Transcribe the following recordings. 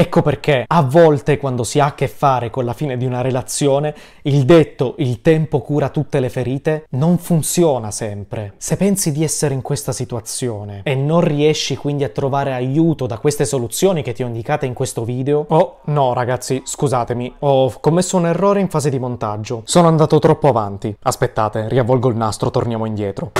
Ecco perché a volte quando si ha a che fare con la fine di una relazione, il detto il tempo cura tutte le ferite non funziona sempre. Se pensi di essere in questa situazione e non riesci quindi a trovare aiuto da queste soluzioni che ti ho indicate in questo video, oh no ragazzi, scusatemi, ho commesso un errore in fase di montaggio. Sono andato troppo avanti. Aspettate, riavvolgo il nastro, torniamo indietro.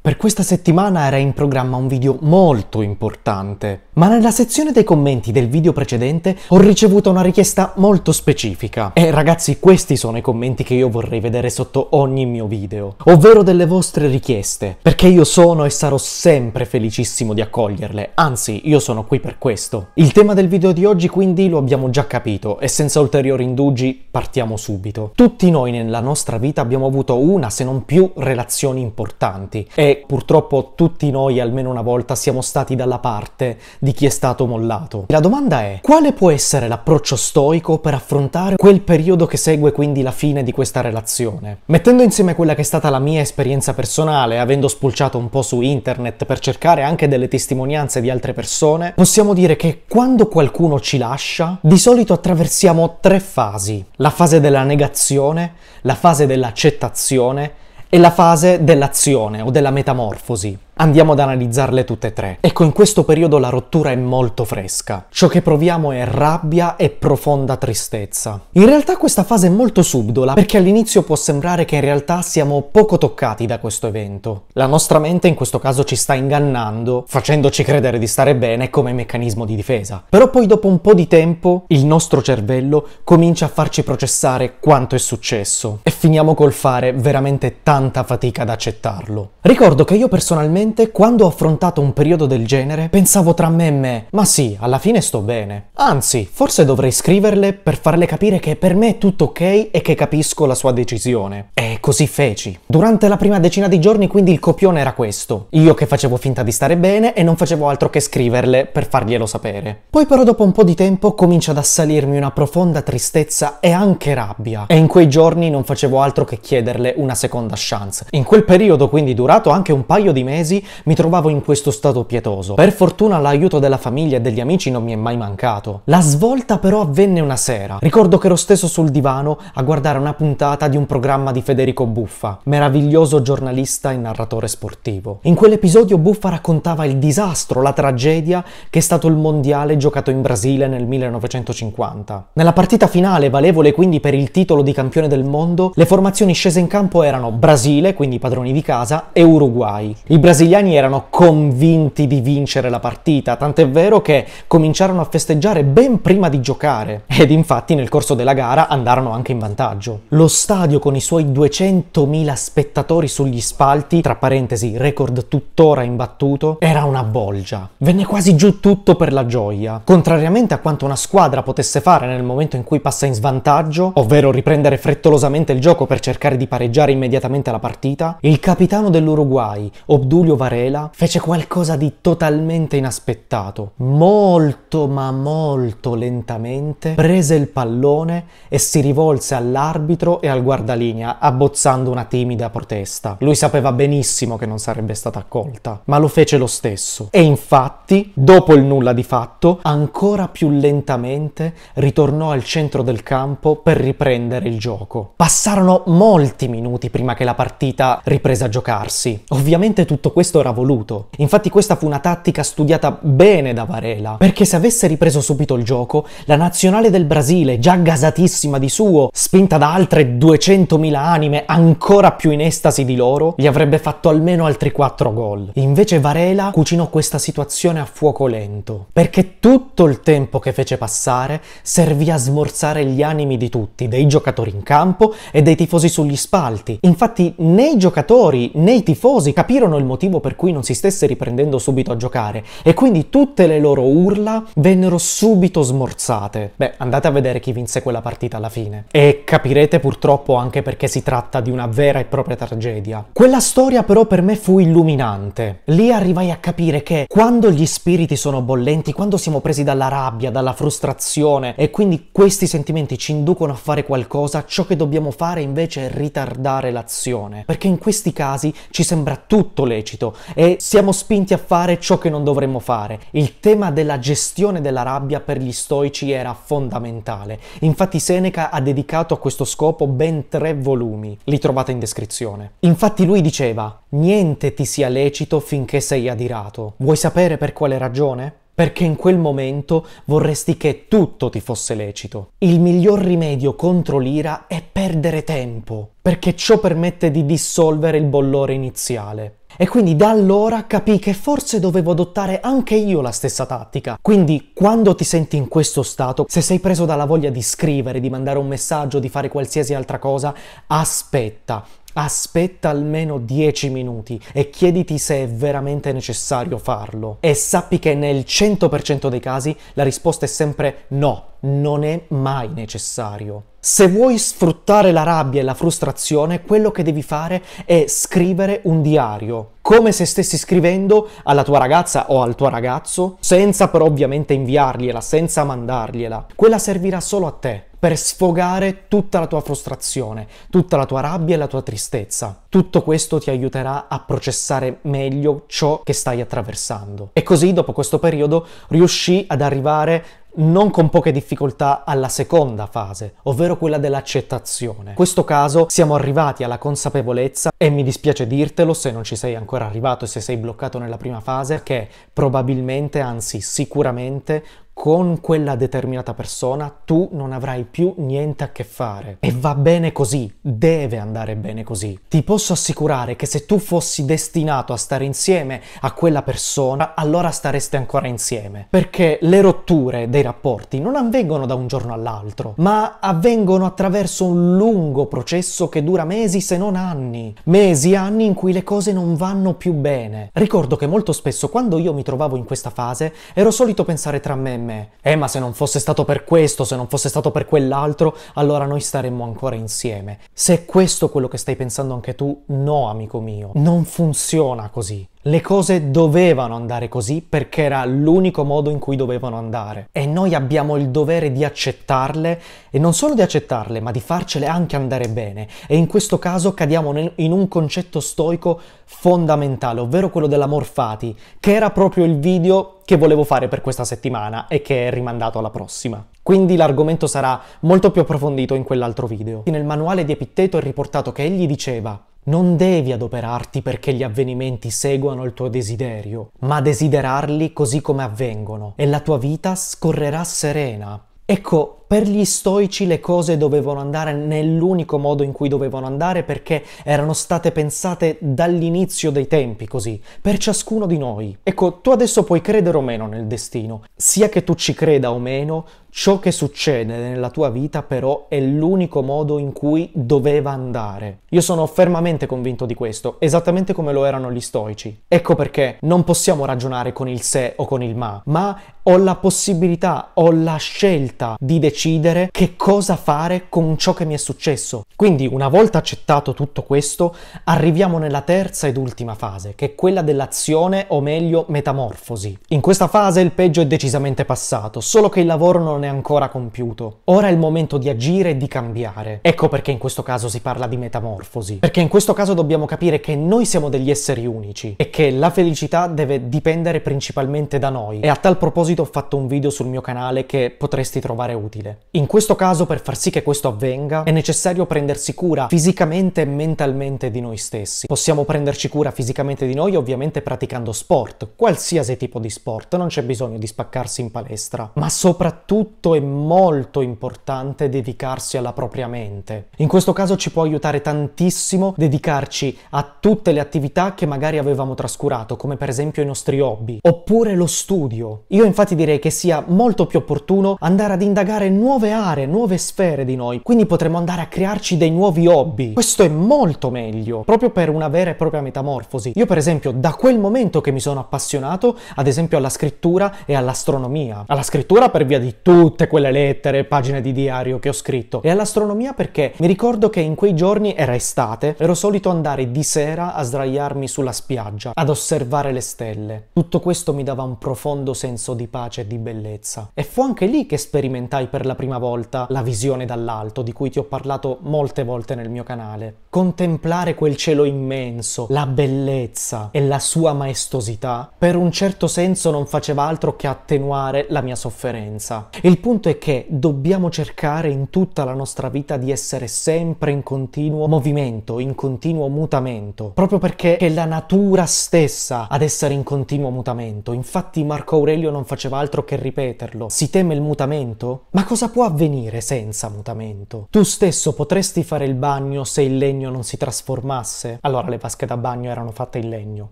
Per questa settimana era in programma un video molto importante, ma nella sezione dei commenti del video precedente ho ricevuto una richiesta molto specifica. E ragazzi, questi sono i commenti che io vorrei vedere sotto ogni mio video, ovvero delle vostre richieste, perché io sono e sarò sempre felicissimo di accoglierle, anzi io sono qui per questo. Il tema del video di oggi quindi lo abbiamo già capito e senza ulteriori indugi partiamo subito. Tutti noi nella nostra vita abbiamo avuto una se non più relazioni importanti importanti e purtroppo tutti noi almeno una volta siamo stati dalla parte di chi è stato mollato. La domanda è quale può essere l'approccio stoico per affrontare quel periodo che segue quindi la fine di questa relazione? Mettendo insieme quella che è stata la mia esperienza personale, avendo spulciato un po' su internet per cercare anche delle testimonianze di altre persone, possiamo dire che quando qualcuno ci lascia, di solito attraversiamo tre fasi. La fase della negazione, la fase dell'accettazione è la fase dell'azione o della metamorfosi. Andiamo ad analizzarle tutte e tre. Ecco, in questo periodo la rottura è molto fresca. Ciò che proviamo è rabbia e profonda tristezza. In realtà questa fase è molto subdola perché all'inizio può sembrare che in realtà siamo poco toccati da questo evento. La nostra mente in questo caso ci sta ingannando, facendoci credere di stare bene come meccanismo di difesa. Però poi dopo un po' di tempo il nostro cervello comincia a farci processare quanto è successo e finiamo col fare veramente tanta fatica ad accettarlo. Ricordo che io personalmente Onestamente, quando ho affrontato un periodo del genere, pensavo tra me e me, ma sì, alla fine sto bene. Anzi, forse dovrei scriverle per farle capire che per me è tutto ok e che capisco la sua decisione. E così feci. Durante la prima decina di giorni quindi il copione era questo. Io che facevo finta di stare bene e non facevo altro che scriverle per farglielo sapere. Poi però dopo un po' di tempo comincia ad assalirmi una profonda tristezza e anche rabbia. E in quei giorni non facevo altro che chiederle una seconda chance. In quel periodo quindi durato anche un paio di mesi mesi mi trovavo in questo stato pietoso. Per fortuna l'aiuto della famiglia e degli amici non mi è mai mancato. La svolta però avvenne una sera. Ricordo che ero steso sul divano a guardare una puntata di un programma di Federico Buffa, meraviglioso giornalista e narratore sportivo. In quell'episodio Buffa raccontava il disastro, la tragedia che è stato il mondiale giocato in Brasile nel 1950. Nella partita finale, valevole quindi per il titolo di campione del mondo, le formazioni scese in campo erano Brasile, quindi padroni di casa, e Uruguay. Il Brasile brasiliani erano convinti di vincere la partita, tant'è vero che cominciarono a festeggiare ben prima di giocare ed infatti nel corso della gara andarono anche in vantaggio. Lo stadio con i suoi 200.000 spettatori sugli spalti, tra parentesi record tuttora imbattuto, era una bolgia. Venne quasi giù tutto per la gioia. Contrariamente a quanto una squadra potesse fare nel momento in cui passa in svantaggio, ovvero riprendere frettolosamente il gioco per cercare di pareggiare immediatamente la partita, il capitano dell'Uruguay, Obdulio Giulio Varela fece qualcosa di totalmente inaspettato. Molto ma molto lentamente prese il pallone e si rivolse all'arbitro e al guardalinea, abbozzando una timida protesta. Lui sapeva benissimo che non sarebbe stata accolta, ma lo fece lo stesso. E infatti, dopo il nulla di fatto, ancora più lentamente ritornò al centro del campo per riprendere il gioco. Passarono molti minuti prima che la partita riprese a giocarsi. Ovviamente tutto questo questo era voluto. Infatti questa fu una tattica studiata bene da Varela, perché se avesse ripreso subito il gioco, la nazionale del Brasile, già gasatissima di suo, spinta da altre 200.000 anime ancora più in estasi di loro, gli avrebbe fatto almeno altri 4 gol. Invece Varela cucinò questa situazione a fuoco lento, perché tutto il tempo che fece passare servì a smorzare gli animi di tutti, dei giocatori in campo e dei tifosi sugli spalti. Infatti né i giocatori né i tifosi capirono il motivo motivo per cui non si stesse riprendendo subito a giocare e quindi tutte le loro urla vennero subito smorzate. Beh, andate a vedere chi vinse quella partita alla fine. E capirete purtroppo anche perché si tratta di una vera e propria tragedia. Quella storia però per me fu illuminante. Lì arrivai a capire che quando gli spiriti sono bollenti, quando siamo presi dalla rabbia, dalla frustrazione e quindi questi sentimenti ci inducono a fare qualcosa, ciò che dobbiamo fare invece è ritardare l'azione, perché in questi casi ci sembra tutto lecito questo e siamo spinti a fare ciò che non dovremmo fare. Il tema della gestione della rabbia per gli stoici era fondamentale. Infatti Seneca ha dedicato a questo scopo ben tre volumi, li trovate in descrizione. Infatti lui diceva, niente ti sia lecito finché sei adirato. Vuoi sapere per quale ragione? perché in quel momento vorresti che tutto ti fosse lecito. Il miglior rimedio contro l'ira è perdere tempo, perché ciò permette di dissolvere il bollore iniziale. E quindi da allora capì che forse dovevo adottare anche io la stessa tattica. Quindi quando ti senti in questo stato, se sei preso dalla voglia di scrivere, di mandare un messaggio, di fare qualsiasi altra cosa, aspetta, aspetta almeno 10 minuti e chiediti se è veramente necessario farlo. E sappi che nel 100% dei casi la risposta è sempre no non è mai necessario. Se vuoi sfruttare la rabbia e la frustrazione, quello che devi fare è scrivere un diario, come se stessi scrivendo alla tua ragazza o al tuo ragazzo, senza però ovviamente inviargliela, senza mandargliela. Quella servirà solo a te per sfogare tutta la tua frustrazione, tutta la tua rabbia e la tua tristezza. Tutto questo ti aiuterà a processare meglio ciò che stai attraversando. E così dopo questo periodo riuscì ad arrivare non con poche difficoltà alla seconda fase, ovvero quella dell'accettazione. In questo caso siamo arrivati alla consapevolezza e mi dispiace dirtelo se non ci sei ancora arrivato e se sei bloccato nella prima fase che probabilmente, anzi sicuramente, con quella determinata persona tu non avrai più niente a che fare. E va bene così, deve andare bene così. Ti posso assicurare che se tu fossi destinato a stare insieme a quella persona, allora stareste ancora insieme. Perché le rotture dei rapporti non avvengono da un giorno all'altro, ma avvengono attraverso un lungo processo che dura mesi se non anni. Mesi, anni in cui le cose non vanno più bene. Ricordo che molto spesso quando io mi trovavo in questa fase ero solito pensare tra me me, eh ma se non fosse stato per questo, se non fosse stato per quell'altro, allora noi staremmo ancora insieme. Se è questo quello che stai pensando anche tu, no amico mio, non funziona così. Le cose dovevano andare così perché era l'unico modo in cui dovevano andare e noi abbiamo il dovere di accettarle e non solo di accettarle ma di farcele anche andare bene e in questo caso cadiamo nel, in un concetto stoico fondamentale ovvero quello dell'amor fati che era proprio il video che volevo fare per questa settimana e che è rimandato alla prossima. Quindi l'argomento sarà molto più approfondito in quell'altro video. Nel manuale di Epitteto è riportato che egli diceva non devi adoperarti perché gli avvenimenti seguano il tuo desiderio, ma desiderarli così come avvengono e la tua vita scorrerà serena. Ecco, per gli stoici le cose dovevano andare nell'unico modo in cui dovevano andare perché erano state pensate dall'inizio dei tempi così, per ciascuno di noi. Ecco, tu adesso puoi credere o meno nel destino, sia che tu ci creda o meno, ciò che succede nella tua vita però è l'unico modo in cui doveva andare. Io sono fermamente convinto di questo, esattamente come lo erano gli stoici. Ecco perché non possiamo ragionare con il se o con il ma, ma ho la possibilità, ho la scelta di decidere decidere che cosa fare con ciò che mi è successo. Quindi una volta accettato tutto questo, arriviamo nella terza ed ultima fase, che è quella dell'azione o meglio metamorfosi. In questa fase il peggio è decisamente passato, solo che il lavoro non è ancora compiuto. Ora è il momento di agire e di cambiare. Ecco perché in questo caso si parla di metamorfosi, perché in questo caso dobbiamo capire che noi siamo degli esseri unici e che la felicità deve dipendere principalmente da noi. E a tal proposito ho fatto un video sul mio canale che potresti trovare utile possibile. In questo caso, per far sì che questo avvenga, è necessario prendersi cura fisicamente e mentalmente di noi stessi. Possiamo prenderci cura fisicamente di noi ovviamente praticando sport, qualsiasi tipo di sport, non c'è bisogno di spaccarsi in palestra, ma soprattutto è molto importante dedicarsi alla propria mente. In questo caso ci può aiutare tantissimo dedicarci a tutte le attività che magari avevamo trascurato, come per esempio i nostri hobby, oppure lo studio. Io infatti direi che sia molto più opportuno andare ad indagare nuove aree, nuove sfere di noi, quindi potremo andare a crearci dei nuovi hobby. Questo è molto meglio, proprio per una vera e propria metamorfosi. Io per esempio da quel momento che mi sono appassionato, ad esempio alla scrittura e all'astronomia. Alla scrittura per via di tutte quelle lettere e pagine di diario che ho scritto e all'astronomia perché mi ricordo che in quei giorni era estate, ero solito andare di sera a sdraiarmi sulla spiaggia, ad osservare le stelle. Tutto questo mi dava un profondo senso di pace e di bellezza. E fu anche lì che sperimentai per la prima volta la visione dall'alto, di cui ti ho parlato molte volte nel mio canale. Contemplare quel cielo immenso, la bellezza e la sua maestosità, per un certo senso non faceva altro che attenuare la mia sofferenza. Il punto è che dobbiamo cercare in tutta la nostra vita di essere sempre in continuo movimento, in continuo mutamento, proprio perché è la natura stessa ad essere in continuo mutamento. Infatti Marco Aurelio non faceva altro che ripeterlo. Si teme il mutamento? Ma cosa cosa può avvenire senza mutamento? Tu stesso potresti fare il bagno se il legno non si trasformasse? Allora le vasche da bagno erano fatte in legno.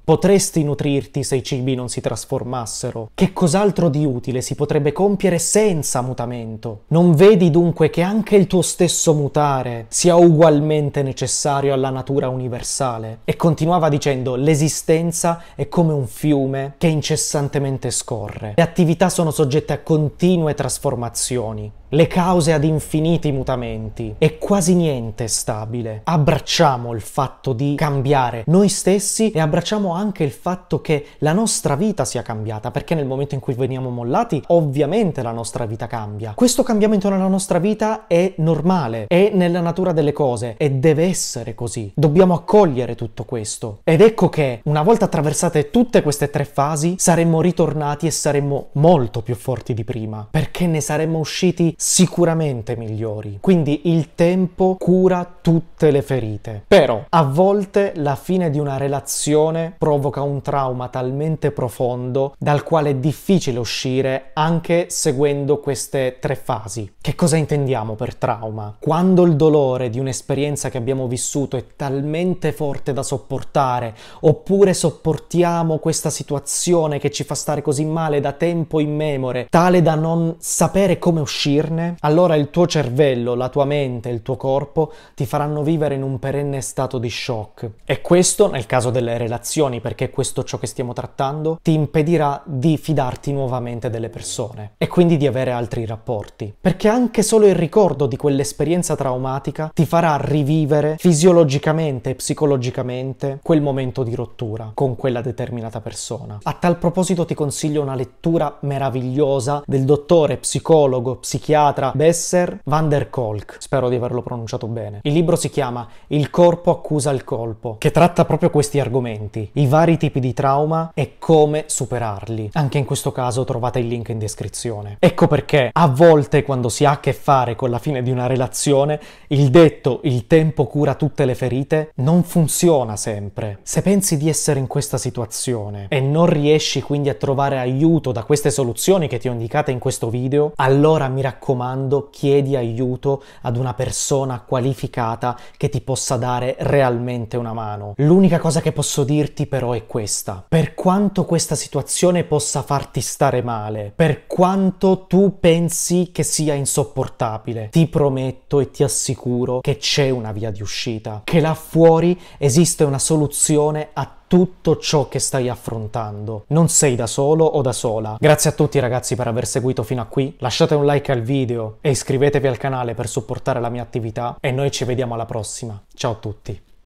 Potresti nutrirti se i cibi non si trasformassero? Che cos'altro di utile si potrebbe compiere senza mutamento? Non vedi dunque che anche il tuo stesso mutare sia ugualmente necessario alla natura universale? E continuava dicendo l'esistenza è come un fiume che incessantemente scorre. Le attività sono soggette a continue trasformazioni le cause ad infiniti mutamenti e quasi niente è stabile. Abbracciamo il fatto di cambiare noi stessi e abbracciamo anche il fatto che la nostra vita sia cambiata, perché nel momento in cui veniamo mollati, ovviamente la nostra vita cambia. Questo cambiamento nella nostra vita è normale, è nella natura delle cose e deve essere così. Dobbiamo accogliere tutto questo. Ed ecco che una volta attraversate tutte queste tre fasi saremmo ritornati e saremmo molto più forti di prima, perché ne saremmo usciti risultati sicuramente migliori. Quindi il tempo cura tutte le ferite. Però a volte la fine di una relazione provoca un trauma talmente profondo dal quale è difficile uscire anche seguendo queste tre fasi. Che cosa intendiamo per trauma? Quando il dolore di un'esperienza che abbiamo vissuto è talmente forte da sopportare, oppure sopportiamo questa situazione che ci fa stare così male da tempo in memore, tale da non sapere come uscire, uscirne, allora il tuo cervello, la tua mente, il tuo corpo ti faranno vivere in un perenne stato di shock. E questo, nel caso delle relazioni, perché è questo ciò che stiamo trattando, ti impedirà di fidarti nuovamente delle persone e quindi di avere altri rapporti. Perché anche solo il ricordo di quell'esperienza traumatica ti farà rivivere fisiologicamente e psicologicamente quel momento di rottura con quella determinata persona. A tal proposito ti consiglio una lettura meravigliosa del dottore, psicologo, psichiatra, psichiatra Besser van der Kolk, spero di averlo pronunciato bene. Il libro si chiama Il corpo accusa il colpo, che tratta proprio questi argomenti, i vari tipi di trauma e come superarli. Anche in questo caso trovate il link in descrizione. Ecco perché a volte quando si ha a che fare con la fine di una relazione, il detto il tempo cura tutte le ferite non funziona sempre. Se pensi di essere in questa situazione e non riesci quindi a trovare aiuto da queste soluzioni che ti ho indicate in questo video, allora mi raccomando, chiedi aiuto ad una persona qualificata che ti possa dare realmente una mano. L'unica cosa che posso dirti però è questa. Per quanto questa situazione possa farti stare male, per quanto tu pensi che sia insopportabile, ti prometto e ti assicuro che c'è una via di uscita, che là fuori esiste una soluzione a tutto ciò che stai affrontando. Non sei da solo o da sola. Grazie a tutti ragazzi per aver seguito fino a qui, lasciate un like al video e iscrivetevi al canale per supportare la mia attività e noi ci vediamo alla prossima. Ciao a tutti!